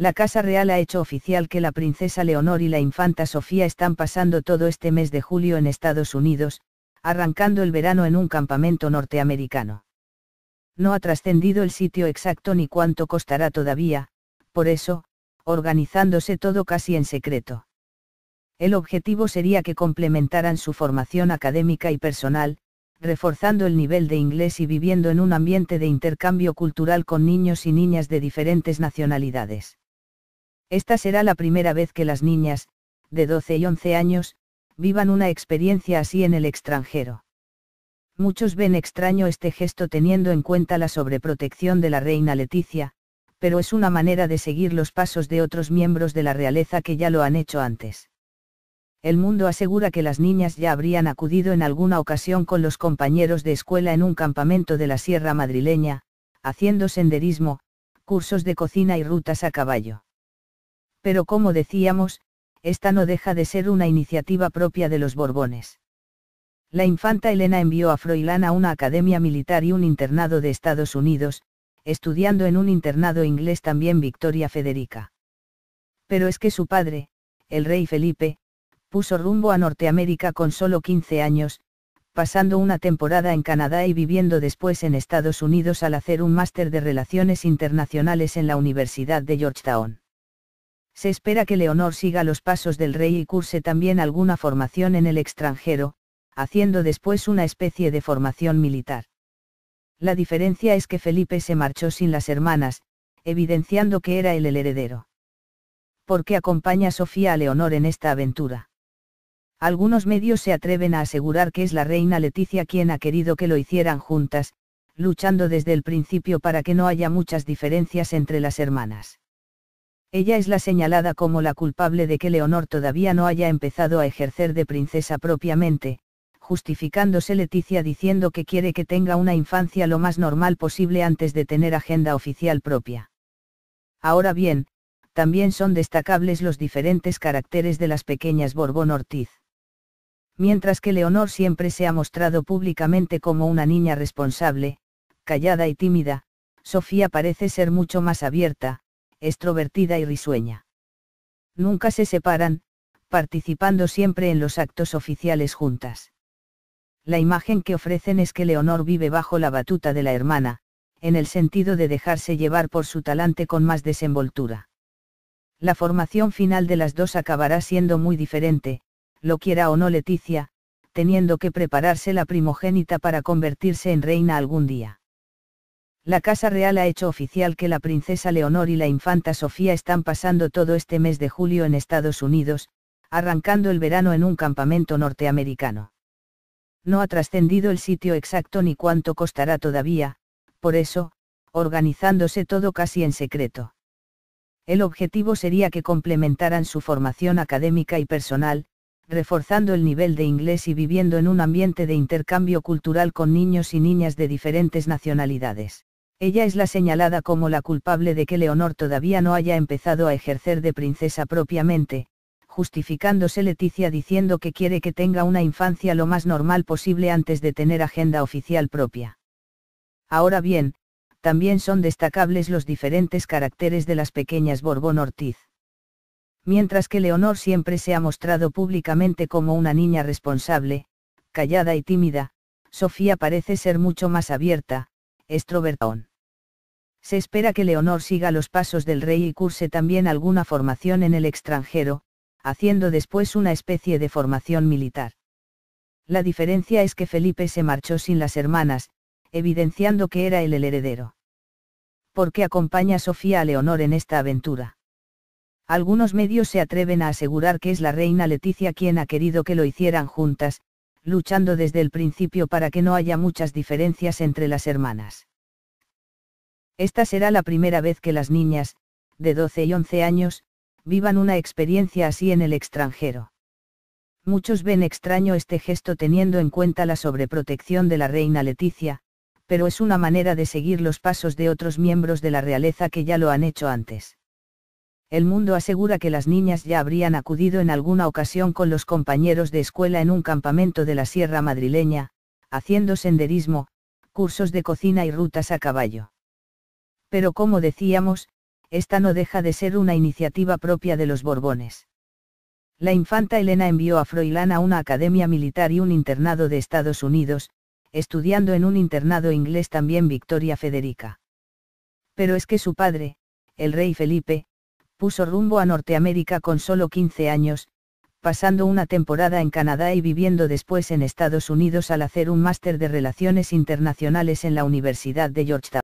La Casa Real ha hecho oficial que la princesa Leonor y la infanta Sofía están pasando todo este mes de julio en Estados Unidos, arrancando el verano en un campamento norteamericano. No ha trascendido el sitio exacto ni cuánto costará todavía, por eso, organizándose todo casi en secreto. El objetivo sería que complementaran su formación académica y personal, reforzando el nivel de inglés y viviendo en un ambiente de intercambio cultural con niños y niñas de diferentes nacionalidades. Esta será la primera vez que las niñas, de 12 y 11 años, vivan una experiencia así en el extranjero. Muchos ven extraño este gesto teniendo en cuenta la sobreprotección de la reina Leticia, pero es una manera de seguir los pasos de otros miembros de la realeza que ya lo han hecho antes. El mundo asegura que las niñas ya habrían acudido en alguna ocasión con los compañeros de escuela en un campamento de la Sierra Madrileña, haciendo senderismo, cursos de cocina y rutas a caballo pero como decíamos, esta no deja de ser una iniciativa propia de los Borbones. La infanta Elena envió a Froilán a una academia militar y un internado de Estados Unidos, estudiando en un internado inglés también Victoria Federica. Pero es que su padre, el rey Felipe, puso rumbo a Norteamérica con solo 15 años, pasando una temporada en Canadá y viviendo después en Estados Unidos al hacer un máster de Relaciones Internacionales en la Universidad de Georgetown. Se espera que Leonor siga los pasos del rey y curse también alguna formación en el extranjero, haciendo después una especie de formación militar. La diferencia es que Felipe se marchó sin las hermanas, evidenciando que era él el heredero. ¿Por qué acompaña Sofía a Leonor en esta aventura? Algunos medios se atreven a asegurar que es la reina Leticia quien ha querido que lo hicieran juntas, luchando desde el principio para que no haya muchas diferencias entre las hermanas. Ella es la señalada como la culpable de que Leonor todavía no haya empezado a ejercer de princesa propiamente, justificándose Leticia diciendo que quiere que tenga una infancia lo más normal posible antes de tener agenda oficial propia. Ahora bien, también son destacables los diferentes caracteres de las pequeñas Borbón Ortiz. Mientras que Leonor siempre se ha mostrado públicamente como una niña responsable, callada y tímida, Sofía parece ser mucho más abierta, extrovertida y risueña. Nunca se separan, participando siempre en los actos oficiales juntas. La imagen que ofrecen es que Leonor vive bajo la batuta de la hermana, en el sentido de dejarse llevar por su talante con más desenvoltura. La formación final de las dos acabará siendo muy diferente, lo quiera o no Leticia, teniendo que prepararse la primogénita para convertirse en reina algún día. La Casa Real ha hecho oficial que la princesa Leonor y la infanta Sofía están pasando todo este mes de julio en Estados Unidos, arrancando el verano en un campamento norteamericano. No ha trascendido el sitio exacto ni cuánto costará todavía, por eso, organizándose todo casi en secreto. El objetivo sería que complementaran su formación académica y personal, reforzando el nivel de inglés y viviendo en un ambiente de intercambio cultural con niños y niñas de diferentes nacionalidades. Ella es la señalada como la culpable de que Leonor todavía no haya empezado a ejercer de princesa propiamente, justificándose Leticia diciendo que quiere que tenga una infancia lo más normal posible antes de tener agenda oficial propia. Ahora bien, también son destacables los diferentes caracteres de las pequeñas Borbón Ortiz. Mientras que Leonor siempre se ha mostrado públicamente como una niña responsable, callada y tímida, Sofía parece ser mucho más abierta, extrovertón. Se espera que Leonor siga los pasos del rey y curse también alguna formación en el extranjero, haciendo después una especie de formación militar. La diferencia es que Felipe se marchó sin las hermanas, evidenciando que era él el heredero. ¿Por qué acompaña Sofía a Leonor en esta aventura? Algunos medios se atreven a asegurar que es la reina Leticia quien ha querido que lo hicieran juntas, luchando desde el principio para que no haya muchas diferencias entre las hermanas. Esta será la primera vez que las niñas, de 12 y 11 años, vivan una experiencia así en el extranjero. Muchos ven extraño este gesto teniendo en cuenta la sobreprotección de la reina Leticia, pero es una manera de seguir los pasos de otros miembros de la realeza que ya lo han hecho antes. El mundo asegura que las niñas ya habrían acudido en alguna ocasión con los compañeros de escuela en un campamento de la Sierra Madrileña, haciendo senderismo, cursos de cocina y rutas a caballo pero como decíamos, esta no deja de ser una iniciativa propia de los Borbones. La infanta Elena envió a Froilán a una academia militar y un internado de Estados Unidos, estudiando en un internado inglés también Victoria Federica. Pero es que su padre, el rey Felipe, puso rumbo a Norteamérica con solo 15 años, pasando una temporada en Canadá y viviendo después en Estados Unidos al hacer un máster de Relaciones Internacionales en la Universidad de Georgetown.